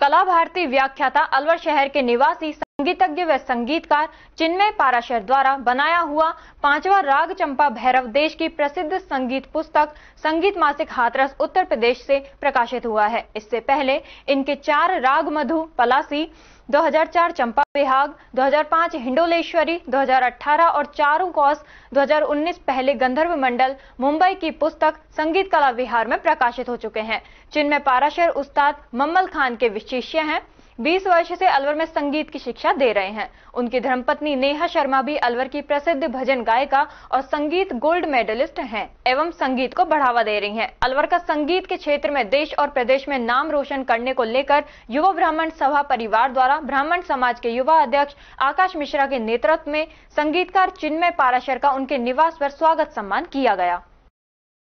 कला भारती व्याख्याता अलवर शहर के निवासी संगीतज्ञ व संगीतकार चिन्मय पाराशर द्वारा बनाया हुआ पांचवा राग चंपा भैरव देश की प्रसिद्ध संगीत पुस्तक संगीत मासिक हाथरस उत्तर प्रदेश से प्रकाशित हुआ है इससे पहले इनके चार राग मधु पलासी 2004 चंपा विहाग 2005 हिंडोलेश्वरी 2018 और चारू कोस 2019 पहले गंधर्व मंडल मुंबई की पुस्तक संगीत कला विहार में प्रकाशित हो चुके हैं जिनमें पाराशर उस्ताद मम्मल खान के विशिष्य हैं 20 वर्ष से अलवर में संगीत की शिक्षा दे रहे हैं उनकी धर्मपत्नी नेहा शर्मा भी अलवर की प्रसिद्ध भजन गायिका और संगीत गोल्ड मेडलिस्ट हैं एवं संगीत को बढ़ावा दे रही हैं। अलवर का संगीत के क्षेत्र में देश और प्रदेश में नाम रोशन करने को लेकर युवा ब्राह्मण सभा परिवार द्वारा ब्राह्मण समाज के युवा अध्यक्ष आकाश मिश्रा के नेतृत्व में संगीतकार चिन्मय पाराशर का उनके निवास पर स्वागत सम्मान किया गया